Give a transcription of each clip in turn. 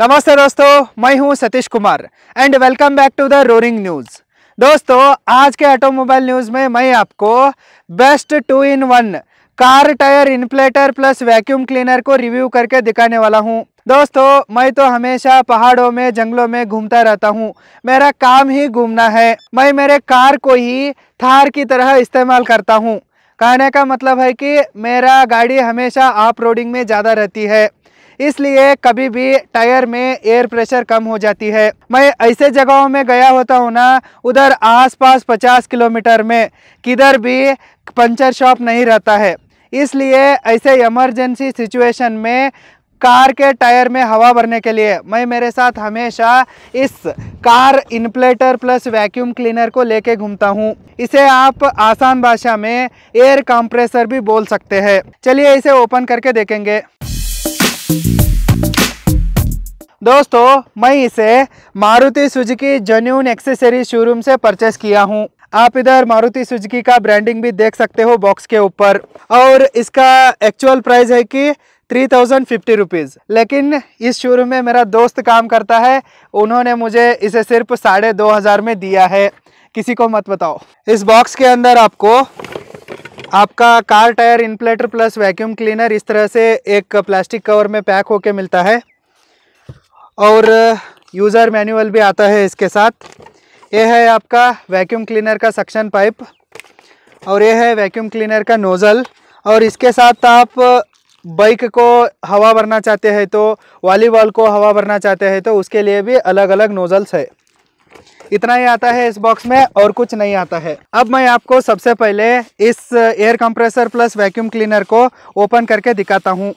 नमस्ते दोस्तों मैं हूं Satish Kumar and welcome back to the roaring news दोस्तों आज के ऑटोमोबाइल न्यूज़ में मैं आपको best two in one car tyre inflater plus vacuum cleaner को रिव्यू करके दिखाने वाला हूं दोस्तों मैं तो हमेशा पहाड़ों में जंगलों में घूमता रहता हूं मेरा काम ही घूमना है मैं मेरे कार को ही थार की तरह इस्तेमाल करता हूँ कहने का मतलब है कि मेरा गाड़ी हमेशा ऑफ रोडिंग में ज़्यादा रहती है इसलिए कभी भी टायर में एयर प्रेशर कम हो जाती है मैं ऐसे जगहों में गया होता हूँ ना उधर आसपास 50 किलोमीटर में किधर भी पंचर शॉप नहीं रहता है इसलिए ऐसे इमरजेंसी सिचुएशन में कार के टायर में हवा भरने के लिए मैं मेरे साथ हमेशा इस car inflater plus vacuum cleaner को लेके घूमता हूँ इसे आप आसान भाषा में एयर कंप्रेसर भी बोल सकते हैं चलिए इसे ओपन करके देखेंगे दोस्तों मैं इसे Maruti Suzuki genuine accessory showroom से परचेस किया हूँ आप इधर मारुति सुजुकी का ब्रांडिंग भी देख सकते हो बॉक्स के ऊपर और इसका एक्चुअल प्राइस है कि थ्री थाउजेंड फिफ्टी रुपीज़ लेकिन इस शोरूम में मेरा दोस्त काम करता है उन्होंने मुझे इसे सिर्फ साढ़े दो हज़ार में दिया है किसी को मत बताओ इस बॉक्स के अंदर आपको आपका car tyre inflater plus vacuum cleaner इस तरह से एक प्लास्टिक कवर में पैक होके मिलता है और यूज़र uh, मैनुअल भी आता है इसके साथ ये है आपका वैक्यूम क्लीनर का सक्शन पाइप और ये है वैक्यूम क्लीनर का नोज़ल और इसके साथ आप बाइक uh, को हवा भरना चाहते हैं तो वॉलीबॉल को हवा भरना चाहते हैं तो उसके लिए भी अलग अलग नोज़ल्स है इतना ही आता है इस बॉक्स में और कुछ नहीं आता है अब मैं आपको सबसे पहले इस air compressor plus vacuum cleaner को ओपन करके दिखाता हूँ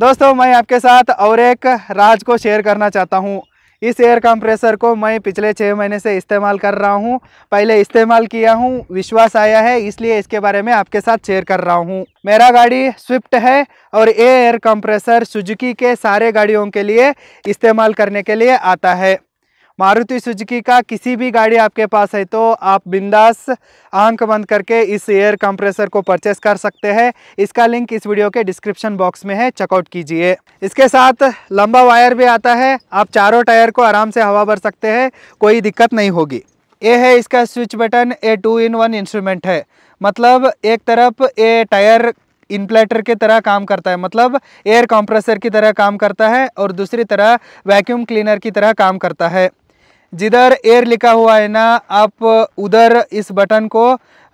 दोस्तों मैं आपके साथ और एक राज को शेयर करना चाहता हूँ इस एयर कंप्रेसर को मैं पिछले छः महीने से इस्तेमाल कर रहा हूँ पहले इस्तेमाल किया हूँ विश्वास आया है इसलिए इसके बारे में आपके साथ शेयर कर रहा हूँ मेरा गाड़ी स्विफ्ट है और ये एयर कंप्रेसर सुजुकी के सारे गाड़ियों के लिए इस्तेमाल करने के लिए आता है मारुति सुजुकी का किसी भी गाड़ी आपके पास है तो आप बिंदास आंख बंद करके इस एयर कंप्रेसर को परचेस कर सकते हैं इसका लिंक इस वीडियो के डिस्क्रिप्शन बॉक्स में है चेकआउट कीजिए इसके साथ लंबा वायर भी आता है आप चारों टायर को आराम से हवा भर सकते हैं कोई दिक्कत नहीं होगी ये है इसका स्विच बटन ये टू इन वन इंस्ट्रूमेंट है मतलब एक तरफ ये टायर इनप्लेटर की तरह काम करता है मतलब एयर कंप्रेसर की तरह काम करता है और दूसरी तरह वैक्यूम क्लीनर की तरह काम करता है जिधर एयर लिखा हुआ है ना आप उधर इस बटन को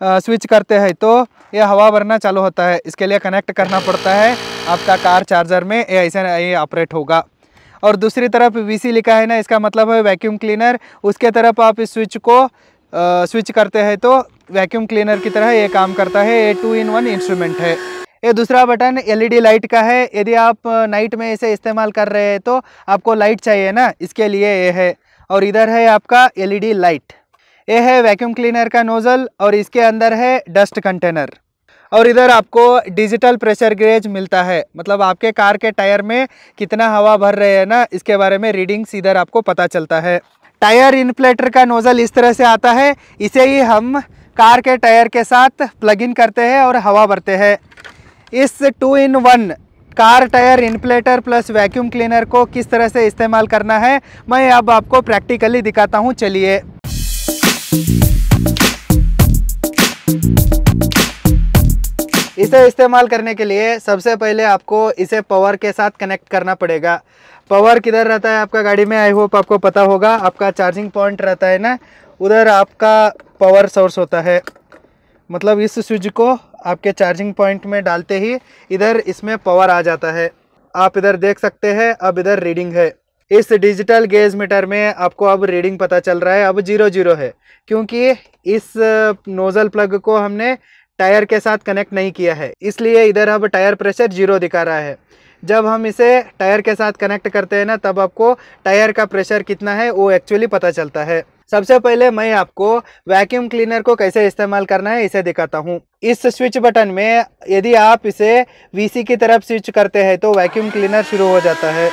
स्विच करते हैं तो ये हवा भरना चालू होता है इसके लिए कनेक्ट करना पड़ता है आपका कार चार्जर में ये ऐसे ये ऑपरेट होगा और दूसरी तरफ वी लिखा है ना इसका मतलब है वैक्यूम क्लीनर उसके तरफ आप इस स्विच को आ, स्विच करते हैं तो वैक्यूम क्लीनर की तरह ये काम करता है ये टू इन वन इंस्ट्रूमेंट है ये दूसरा बटन एलईडी लाइट का है यदि आप नाइट में इसे इस्तेमाल कर रहे हैं तो आपको लाइट चाहिए ना इसके लिए ये है और इधर है आपका एलईडी लाइट ये है वैक्यूम क्लीनर का नोज़ल और इसके अंदर है डस्ट कंटेनर और इधर आपको डिजिटल प्रेशर ग्रेज मिलता है मतलब आपके कार के टायर में कितना हवा भर रहे हैं ना इसके बारे में रीडिंग्स इधर आपको पता चलता है टायर इन्फ्लेटर का नोज़ल इस तरह से आता है इसे ही हम कार के टायर के साथ प्लग इन करते हैं और हवा भरते हैं इस two in one car tyre inflater plus vacuum cleaner को किस तरह से इस्तेमाल करना है मैं अब आपको प्रैक्टिकली दिखाता हूँ चलिए इसे इस्तेमाल करने के लिए सबसे पहले आपको इसे पावर के साथ कनेक्ट करना पड़ेगा पावर किधर रहता है आपका गाड़ी में आई होप आपको पता होगा आपका चार्जिंग पॉइंट रहता है ना उधर आपका पावर सोर्स होता है मतलब इस स्विच को आपके चार्जिंग पॉइंट में डालते ही इधर इसमें पावर आ जाता है आप इधर देख सकते हैं अब इधर रीडिंग है इस डिजिटल गेज मीटर में आपको अब रीडिंग पता चल रहा है अब जीरो जीरो है क्योंकि इस नोज़ल uh, प्लग को हमने टायर के साथ कनेक्ट नहीं किया है इसलिए इधर अब टायर प्रेशर जीरो दिखा रहा है जब हम इसे टायर के साथ कनेक्ट करते हैं ना तब आपको टायर का प्रेशर कितना है वो एक्चुअली पता चलता है सबसे पहले मैं आपको वैक्यूम क्लीनर को कैसे इस्तेमाल करना है इसे दिखाता हूँ इस स्विच बटन में यदि आप इसे वीसी की तरफ स्विच करते हैं तो वैक्यूम क्लीनर शुरू हो जाता है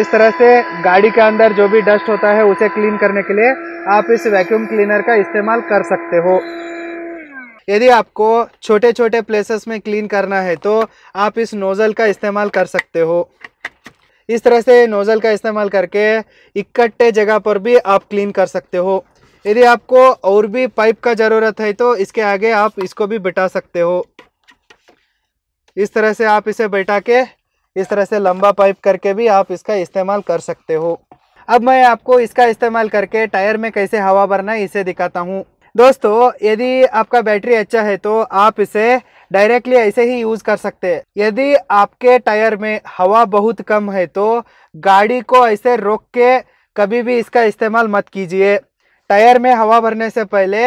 इस तरह से गाड़ी के अंदर जो भी डस्ट होता है उसे क्लीन करने के लिए आप इस वैक्यूम क्लीनर का इस्तेमाल कर सकते हो यदि आपको छोटे छोटे प्लेसेस में क्लीन करना है तो आप इस नोज़ल का इस्तेमाल कर सकते हो इस तरह से नोज़ल का इस्तेमाल करके इकट्ठे जगह पर भी आप क्लीन कर सकते हो यदि आपको और भी पाइप का ज़रूरत है तो इसके आगे आप इसको भी बिठा सकते हो इस तरह से आप इसे बैठा के इस तरह से लंबा पाइप करके भी आप इसका इस्तेमाल कर सकते हो अब मैं आपको इसका इस्तेमाल करके टायर में कैसे हवा भरना है इसे दिखाता हूँ दोस्तों यदि आपका बैटरी अच्छा है तो आप इसे डायरेक्टली ऐसे ही यूज़ कर सकते हैं यदि आपके टायर में हवा बहुत कम है तो गाड़ी को ऐसे रोक के कभी भी इसका इस्तेमाल मत कीजिए टायर में हवा भरने से पहले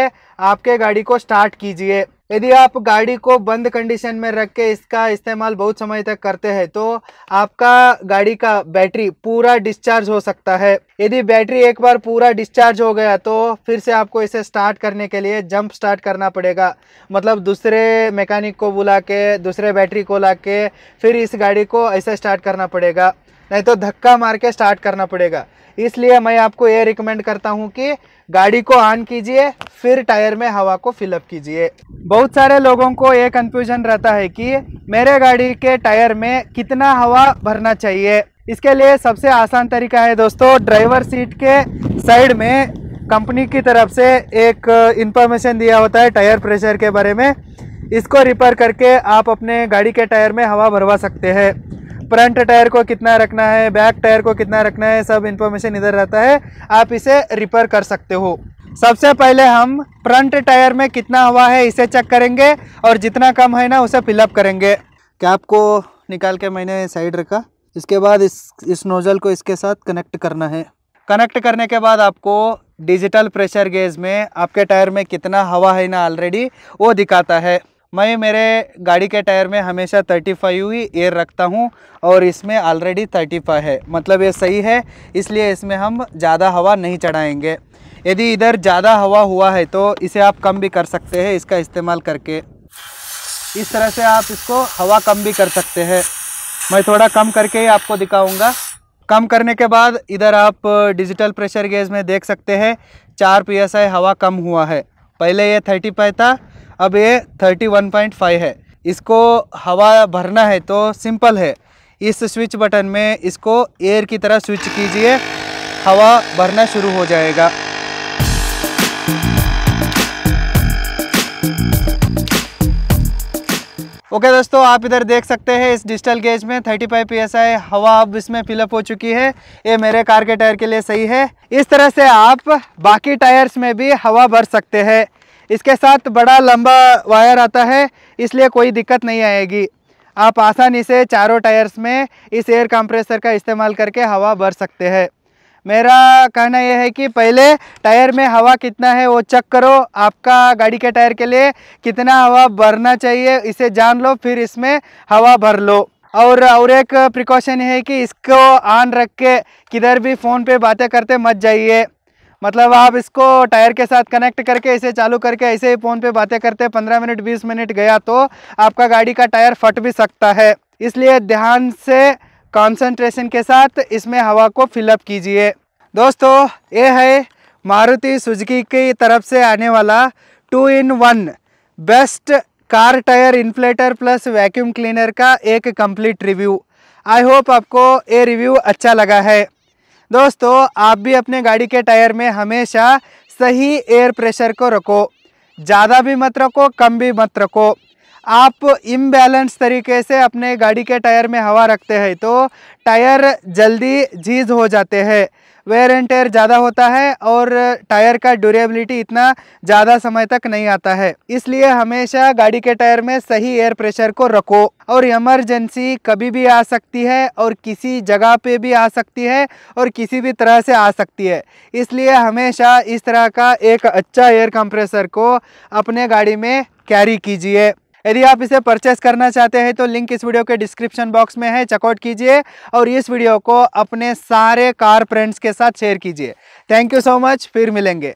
आपके गाड़ी को स्टार्ट कीजिए यदि आप गाड़ी को बंद कंडीशन में रख के इसका इस्तेमाल बहुत समय तक करते हैं तो आपका गाड़ी का बैटरी पूरा डिस्चार्ज हो सकता है यदि बैटरी एक बार पूरा डिस्चार्ज हो गया तो फिर से आपको इसे स्टार्ट करने के लिए जंप स्टार्ट करना पड़ेगा मतलब दूसरे मैकेनिक को बुला के दूसरे बैटरी को ला के फिर इस गाड़ी को ऐसे स्टार्ट करना पड़ेगा नहीं तो धक्का मार के स्टार्ट करना पड़ेगा इसलिए मैं आपको ये रिकमेंड करता हूँ कि गाड़ी को ऑन कीजिए फिर टायर में हवा को फिलअप कीजिए बहुत सारे लोगों को ये कन्फ्यूज़न रहता है कि मेरे गाड़ी के टायर में कितना हवा भरना चाहिए इसके लिए सबसे आसान तरीका है दोस्तों ड्राइवर सीट के साइड में कंपनी की तरफ से एक इन्फॉर्मेशन दिया होता है टायर प्रेशर के बारे में इसको रिपेयर करके आप अपने गाड़ी के टायर में हवा भरवा सकते हैं फ्रंट टायर को कितना रखना है बैक टायर को कितना रखना है सब इन्फॉर्मेशन इधर रहता है आप इसे रिपेयर कर सकते हो सबसे पहले हम फ्रंट टायर में कितना हवा है इसे चेक करेंगे और जितना कम है ना उसे फिलअप करेंगे कैप को निकाल के मैंने साइड रखा इसके बाद इस इस नोज़ल को इसके साथ कनेक्ट करना है कनेक्ट करने के बाद आपको डिजिटल प्रेशर गेज में आपके टायर में कितना हवा है ना ऑलरेडी वो दिखाता है मैं मेरे गाड़ी के टायर में हमेशा 35 ही एयर रखता हूँ और इसमें ऑलरेडी 35 है मतलब ये सही है इसलिए इसमें हम ज़्यादा हवा नहीं चढ़ाएंगे यदि इधर ज़्यादा हवा हुआ है तो इसे आप कम भी कर सकते हैं इसका इस्तेमाल करके इस तरह से आप इसको हवा कम भी कर सकते हैं मैं थोड़ा कम करके ही आपको दिखाऊंगा कम करने के बाद इधर आप डिजिटल प्रेशर गेज में देख सकते हैं चार पी हवा कम हुआ है पहले ये थर्टी फाइव था अब ये थर्टी वन पॉइंट फाइव है इसको हवा भरना है तो सिंपल है इस स्विच बटन में इसको एयर की तरह स्विच कीजिए हवा भरना शुरू हो जाएगा ओके okay दोस्तों आप इधर देख सकते हैं इस डिजिटल गेज में 35 फाइव पी एस आई हवा अब इसमें फिलअप हो चुकी है ये मेरे कार के टायर के लिए सही है इस तरह से आप बाकी टायर्स में भी हवा भर सकते हैं इसके साथ बड़ा लंबा वायर आता है इसलिए कोई दिक्कत नहीं आएगी आप आसानी से चारों टायर्स में इस एयर कंप्रेसर का इस्तेमाल करके हवा भर सकते हैं मेरा कहना यह है कि पहले टायर में हवा कितना है वो चेक करो आपका गाड़ी के टायर के लिए कितना हवा भरना चाहिए इसे जान लो फिर इसमें हवा भर लो और और एक प्रिकॉशन है कि इसको ऑन रख के किधर भी फ़ोन पे बातें करते मत जाइए मतलब आप इसको टायर के साथ कनेक्ट करके इसे चालू करके ऐसे ही फ़ोन पे बातें करते पंद्रह मिनट बीस मिनट गया तो आपका गाड़ी का टायर फट भी सकता है इसलिए ध्यान से कॉन्सेंट्रेशन के साथ इसमें हवा को फिलअप कीजिए दोस्तों ये है मारुति सुजुकी की तरफ से आने वाला two in one best car tyre inflater plus vacuum cleaner का एक कंप्लीट रिव्यू आई होप आपको ये रिव्यू अच्छा लगा है दोस्तों आप भी अपने गाड़ी के टायर में हमेशा सही एयर प्रेशर को रखो ज़्यादा भी मत रखो कम भी मत रखो आप इम्बैलेंस तरीके से अपने गाड़ी के टायर में हवा रखते हैं तो टायर जल्दी जीज हो जाते हैं वेयर एंड टेयर ज़्यादा होता है और टायर का ड्यूरेबिलिटी इतना ज़्यादा समय तक नहीं आता है इसलिए हमेशा गाड़ी के टायर में सही एयर प्रेशर को रखो और इमरजेंसी कभी भी आ सकती है और किसी जगह पे भी आ सकती है और किसी भी तरह से आ सकती है इसलिए हमेशा इस तरह का एक अच्छा एयर कंप्रेसर को अपने गाड़ी में कैरी कीजिए यदि आप इसे परचेस करना चाहते हैं तो लिंक इस वीडियो के डिस्क्रिप्शन बॉक्स में है चेकआउट कीजिए और इस वीडियो को अपने सारे कार फ्रेंड्स के साथ शेयर कीजिए थैंक यू सो मच फिर मिलेंगे